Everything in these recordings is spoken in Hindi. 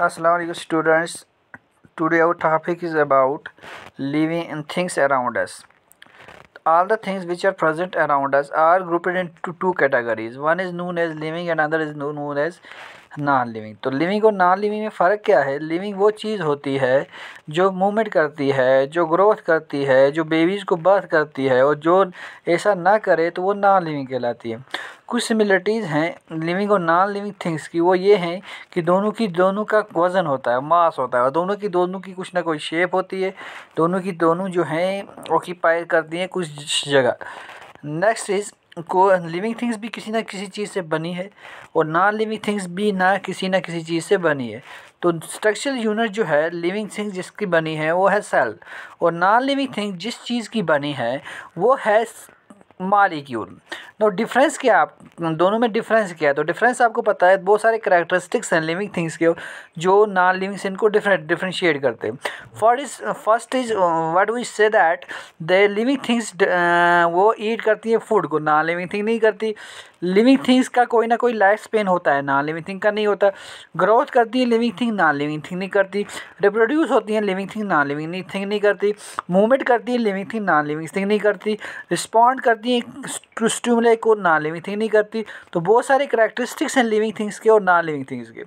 Aslam students today our topic is about living in things around us all the things which are present around us are grouped in to two categories one is known as living and other is known as non living तो लिविंग और नॉन लिविंग में फ़र्क क्या है लिविंग वो चीज़ होती है जो मूवमेंट करती है जो ग्रोथ करती है जो बेबीज़ को बर्थ करती है और जो ऐसा ना करे तो वो नॉन लिविंग कहलाती है कुछ सिमिलरिटीज़ हैं लिविंग और नॉन लिविंग थिंग्स की वो ये हैं कि दोनों की दोनों का वज़न होता है मास होता है और दोनों की दोनों की कुछ ना कोई शेप होती है दोनों की दोनों जो हैं ऑक्यूपाई करती हैं कुछ जगह नेक्स्ट इज़ को लिविंग थिंग्स भी किसी ना किसी चीज़ से बनी है और नॉन लिविंग थिंग्स भी ना किसी ना किसी चीज़ से बनी है तो स्ट्रक्चरल यूनिट जो है लिविंग थिंग्स जिसकी बनी है वो है सेल और नॉन लिविंग थिंग जिस चीज़ की बनी है वो है मालिक्यूल तो डिफरेंस क्या आप दोनों में डिफरेंस क्या है तो डिफरेंस आपको पता है बहुत सारे करेक्टरिस्टिक्स हैं लिविंग थिंग्स के जो नॉन लिविंग से इनको डिफरेंट डिफ्रेंशिएट करते हैं for is first is what we say that the living things वो ईट करती है फूड को नॉन लिविंग थिंग नहीं करती लिविंग थिंग्स का कोई ना कोई लाइफ स्पेन होता है नॉन लिविंग थिंग का नहीं होता ग्रोथ करती है living thing non living thing नहीं करती रिप्रोड्यूस होती है living thing non living thing नहीं करती मूवमेंट करती है living thing non living thing नहीं करती रिस्पॉन्ड करती है स्टूमले को नॉन लिविंग थिंग नहीं करती तो बहुत सारे करेक्टरिस्टिक्स हैं लिविंग थिंग्स के और नॉन लिविंग थिंग्स के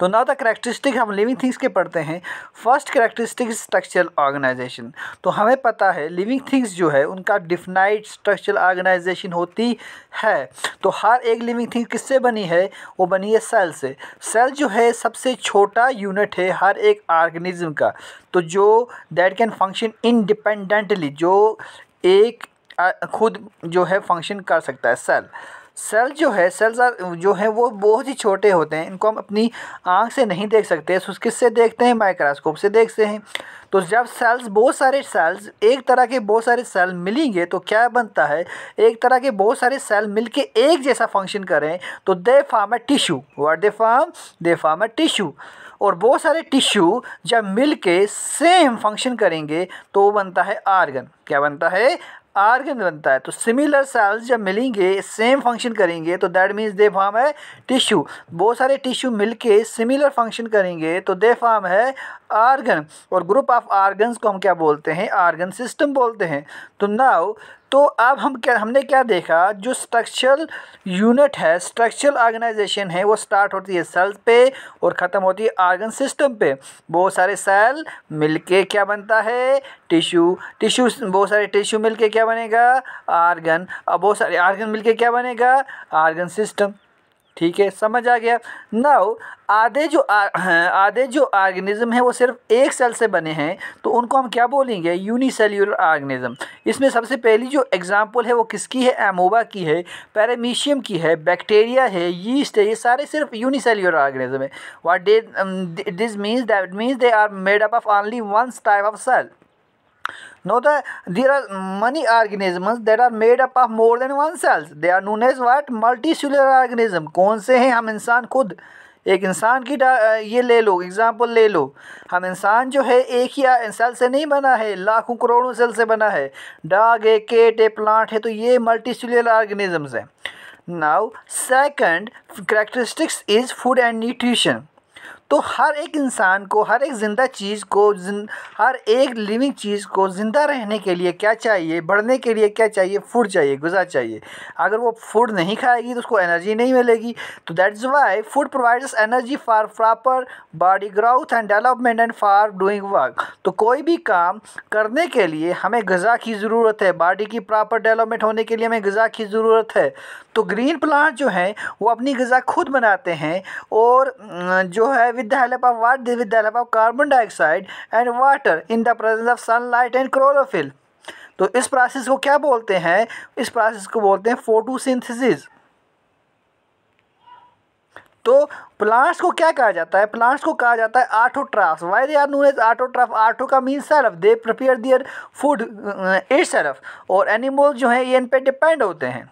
तो ना द करेक्टरिस्टिक हम लिविंग थिंग्स के पढ़ते हैं फर्स्ट करेक्टरिस्टिक स्ट्रक्चरल ऑर्गेनाइजेशन तो हमें पता है लिविंग थिंग्स जो है उनका डिफनाइट स्ट्रक्चरल ऑर्गेनाइजेशन होती है तो हर एक लिविंग थिंग किससे बनी है वो बनी है सेल से सेल जो है सबसे छोटा यूनिट है हर एक ऑर्गेनिज्म का तो जो दैट कैन फंक्शन इनडिपेंडेंटली जो एक खुद जो है फंक्शन कर सकता है सेल सेल जो है सेल्स जो हैं वो बहुत ही छोटे होते हैं इनको हम अपनी आँख से नहीं देख सकते तो किससे देखते हैं माइक्रोस्कोप से देखते हैं तो जब सेल्स बहुत सारे सेल्स एक तरह के बहुत सारे सेल मिलेंगे तो क्या बनता है एक तरह के बहुत सारे सेल मिलके एक जैसा फंक्शन करें तो they form a tissue word they form they form a tissue और बहुत सारे टिश्यू जब मिल के सेम फंक्शन करेंगे तो वो बनता है आर्गन क्या बनता है आर्गन बनता है तो सिमिलर सेल्स जब मिलेंगे सेम फंक्शन करेंगे तो दैट मीन्स दे फॉर्म है टिश्यू बहुत सारे टिश्यू मिलके सिमिलर फंक्शन करेंगे तो दे फॉर्म है आर्गन और ग्रुप ऑफ आर्गन को हम क्या बोलते हैं आर्गन सिस्टम बोलते हैं तो नाउ तो अब हम क्या हमने क्या देखा जो स्ट्रक्चरल यूनिट है स्ट्रक्चरल ऑर्गेनाइजेशन है वो स्टार्ट होती है सेल्स पे और ख़त्म होती है ऑर्गन सिस्टम पे बहुत सारे सेल मिलके क्या बनता है टिश्यू टिश्यू बहुत सारे टिश्यू मिलके क्या बनेगा आर्गन अब बहुत सारे आर्गन मिलके क्या बनेगा आर्गन सिस्टम ठीक है समझ आ गया नाउ आधे जो आधे जो ऑर्गेनिज्म हैं वो सिर्फ एक सेल से बने हैं तो उनको हम क्या बोलेंगे यूनिसेल्यूलर ऑर्गेनिज्म इसमें सबसे पहली जो एग्ज़ाम्पल है वो किसकी है एमोबा की है पैरामीशियम की है बैक्टीरिया है यीस्ट है ये सारे सिर्फ यूनिसेल्यूलर ऑर्गेनिज्म है what they this means that means they are made up of only one type of cell no the, there are many organism that are made up of more than one cells they are known what what? Multicellular organism. कौन से हैं हम इंसान खुद एक इंसान की ये ले लो एग्ज़ाम्पल ले लो हम इंसान जो है एक ही सेल से नहीं बना है लाखों करोड़ों सेल से बना है डाग है केट है प्लांट है तो ये मल्टीसेलुलर ऑर्गेनिजम्स हैं now second characteristics is food and nutrition तो हर एक इंसान को हर एक ज़िंदा चीज़ को हर एक लिविंग चीज़ को ज़िंदा रहने के लिए क्या चाहिए बढ़ने के लिए क्या चाहिए फूड चाहिए गुज़ा चाहिए अगर वो फूड नहीं खाएगी तो उसको एनर्जी नहीं मिलेगी तो that is why food provides energy for proper body growth and development and for doing work तो कोई भी काम करने के लिए हमें गज़ा की ज़रूरत है बॉडी की प्रॉपर डेवलपमेंट होने के लिए हमें गज़ा की ज़रूरत है तो ग्रीन प्लांट जो हैं वो अपनी गज़ा खुद बनाते हैं और जो है with the help of what? With the help of carbon dioxide and water in the presence of sunlight and chlorophyll. तो इस प्रोसेस को क्या बोलते हैं इस प्रोसेस को बोलते हैं फोटोसिंथेसिस तो प्लांट्स को क्या कहा जाता है प्लांट्स को कहा जाता है autotrophs why they are known as autotroph auto का mean self they prepare their food itself और एनिमल्स जो हैं ये इन पे डिपेंड होते हैं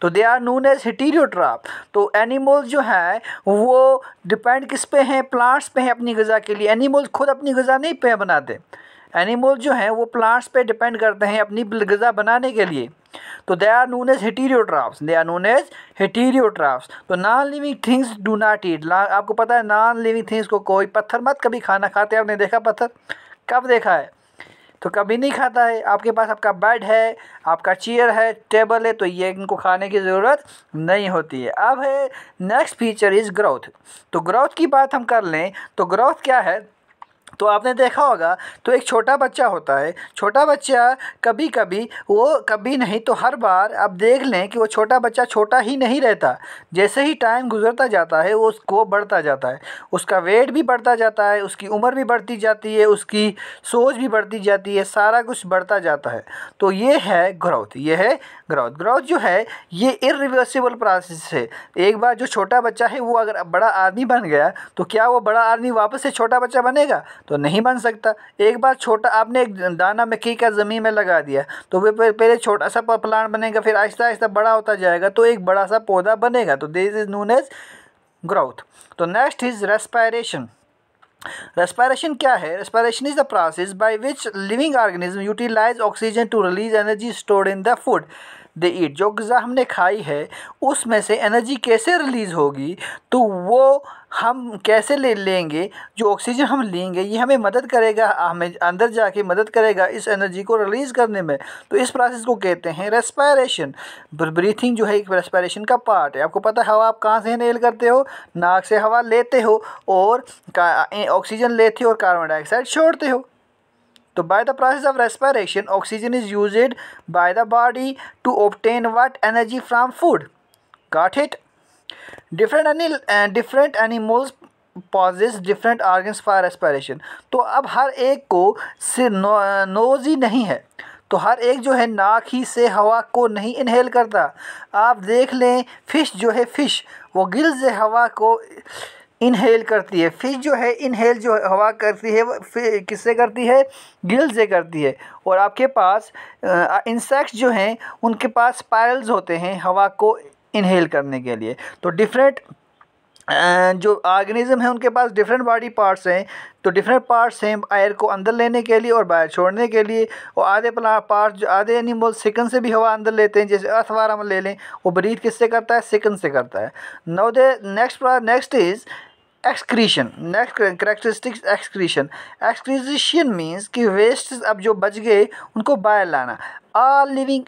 तो दे आर नून एज हेटीरियोट्राप तो एनिमल्स जो हैं वो डिपेंड किस पे हैं प्लांट्स पे हैं अपनी गज़ा के लिए एनिमल्स खुद अपनी गज़ा नहीं पे बनाते एनिमल्स जो हैं वो प्लांट्स पे डिपेंड करते हैं अपनी गज़ा बनाने के लिए तो they are known as heterotrophs they are known as heterotrophs तो non living things do not eat आपको पता है नॉन लिविंग थिंग्स को कोई पत्थर मत कभी खाना खाते आपने देखा पत्थर कब देखा है तो कभी नहीं खाता है आपके पास आपका बेड है आपका चेयर है टेबल है तो ये इनको खाने की ज़रूरत नहीं होती है अब है नेक्स्ट फीचर इज़ ग्रोथ तो ग्रोथ की बात हम कर लें तो ग्रोथ क्या है तो आपने देखा होगा तो एक छोटा बच्चा होता है छोटा बच्चा कभी कभी वो कभी नहीं तो हर बार आप देख लें कि वो छोटा बच्चा छोटा ही नहीं रहता जैसे ही टाइम गुजरता जाता है वो उसको बढ़ता जाता है उसका वेट भी बढ़ता जाता है उसकी उम्र भी बढ़ती जाती है उसकी सोच भी बढ़ती जाती है सारा कुछ बढ़ता जाता है तो ये है ग्रोथ ये है ग्रोथ ग्रोथ जो है ये इरिवर्सिबल प्रोसेस है एक बार जो छोटा बच्चा है वो अगर बड़ा आदमी बन गया तो क्या वो बड़ा आदमी वापस से छोटा बच्चा बनेगा तो नहीं बन सकता एक बार छोटा आपने एक दाना मक्की का ज़मीन में लगा दिया तो वे पहले छोटा सा प्लांट बनेगा फिर आहिस्ता आहिस्ता बड़ा होता जाएगा तो एक बड़ा सा पौधा बनेगा तो this is known as growth तो नेक्स्ट इज़ रेस्पायरेशन रेस्पायरेशन क्या है respiration is the process by which living organism utilize oxygen to release energy stored in the food they eat जो गज़ा हमने खाई है उसमें से एनर्जी कैसे रिलीज़ होगी तो वो हम कैसे ले लेंगे जो ऑक्सीजन हम लेंगे ये हमें मदद करेगा हमें अंदर जाके मदद करेगा इस एनर्जी को रिलीज़ करने में तो इस प्रोसेस को कहते हैं रेस्पायरेशन ब्रीथिंग जो है एक रेस्पायरेशन का पार्ट है आपको पता है हवा आप कहाँ से इनहेल करते हो नाक से हवा लेते हो और ऑक्सीजन लेते हो और कार्बन डाइऑक्साइड छोड़ते हो तो by the process of respiration oxygen is use by the body to obtain what energy from food cut hit different any different animals possess different organ for respiration तो अब हर एक को नोज uh, ही नहीं है तो हर एक जो है नाक ही से हवा को नहीं इनहेल करता आप देख लें फिश जो है फिश वो गिल से हवा को इनहेल करती है फिश जो है इनहेल जो हवा करती है वो किससे करती है गिल से करती है और आपके पास इंसेक्ट्स जो हैं उनके पास पायल्स होते हैं हवा को इनहेल करने के लिए तो डिफरेंट जो ऑर्गेनिज्म है उनके पास डिफरेंट बॉडी पार्ट्स हैं तो डिफरेंट पार्ट्स हैं एयर को अंदर लेने के लिए और बाहर छोड़ने के लिए और आधे प्ला पार्ट जो आधे एनिमल सिकन से भी हवा अंदर लेते हैं जैसे अर्थवार हम ले लें वो ब्रीथ किससे करता है सिकन से करता है now they next next is excretion next characteristics excretion excretion means कि वेस्ट अब जो बच गए उनको बाहर लाना all living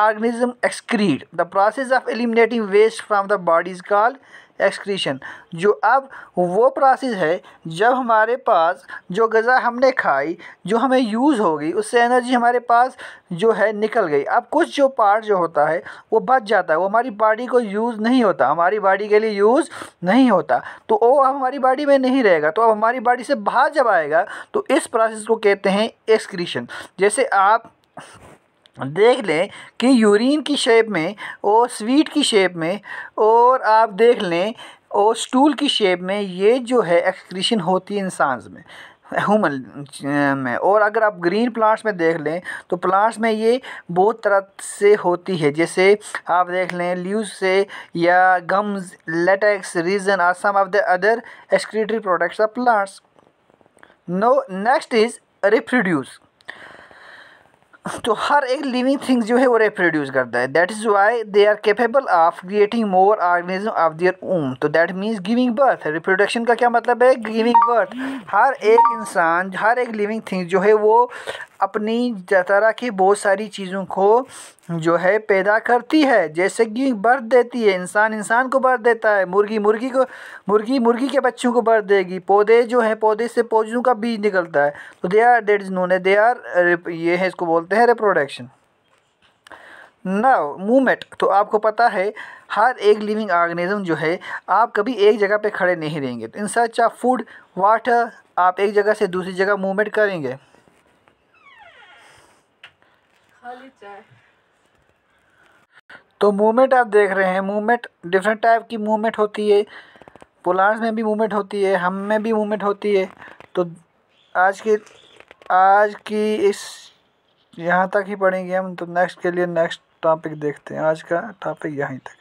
organism excrete the process of eliminating waste from the bodies is called excretion जो अब वो प्रोसेस है जब हमारे पास जो गज़ा हमने खाई जो हमें यूज़ हो गई उससे एनर्जी हमारे पास जो है निकल गई अब कुछ जो पार्ट जो होता है वो बच जाता है वो हमारी बॉडी को यूज़ नहीं होता हमारी बॉडी के लिए यूज़ नहीं होता तो वो हमारी बॉडी में नहीं रहेगा तो अब हमारी बॉडी से बाहर जब आएगा तो इस प्रोसेस को कहते हैं एक्सक्रीशन जैसे आप देख लें कि यूरिन की शेप में और स्वीट की शेप में और आप देख लें और स्टूल की शेप में ये जो है एक्सक्रीशन होती है इंसान में ह्यूमन में और अगर आप ग्रीन प्लांट्स में देख लें तो प्लांट्स में ये बहुत तरह से होती है जैसे आप देख लें ल्यूज से या gums latex resin are some of the other excretory products of plants no next is reproduce तो हर एक लिविंग थिंग्स जो है वो रिप्रोड्यूस करता है that is why they are capable of creating more organism of their own तो that means giving birth reproduction का क्या मतलब है गिविंग बर्थ hmm. हर एक इंसान हर एक लिविंग थिंग जो है वो अपनी तरह की बहुत सारी चीज़ों को जो है पैदा करती है जैसे कि बर्थ देती है इंसान इंसान को बर्थ देता है मुर्गी मुर्गी को मुर्गी मुर्गी के बच्चों को बर्थ देगी पौधे जो हैं पौधे से पौधों का बीज निकलता है तो they are that is known है दे आर ये है इसको बोलते हैं रिप्रोडक्शन ना मूवमेंट तो आपको पता है हर एक लिविंग ऑर्गेनिज्म जो है आप कभी एक जगह पे खड़े नहीं रहेंगे तो in search of food water आप एक जगह से दूसरी जगह मूवमेंट करेंगे तो मूवमेंट आप देख रहे हैं मूवमेंट डिफरेंट टाइप की मूवमेंट होती है प्लांट्स में भी मूवमेंट होती है हम में भी मूवमेंट होती है तो आज के आज की इस यहाँ तक ही पढ़ेंगे हम तो नेक्स्ट के लिए नेक्स्ट टॉपिक देखते हैं आज का टॉपिक यहीं तक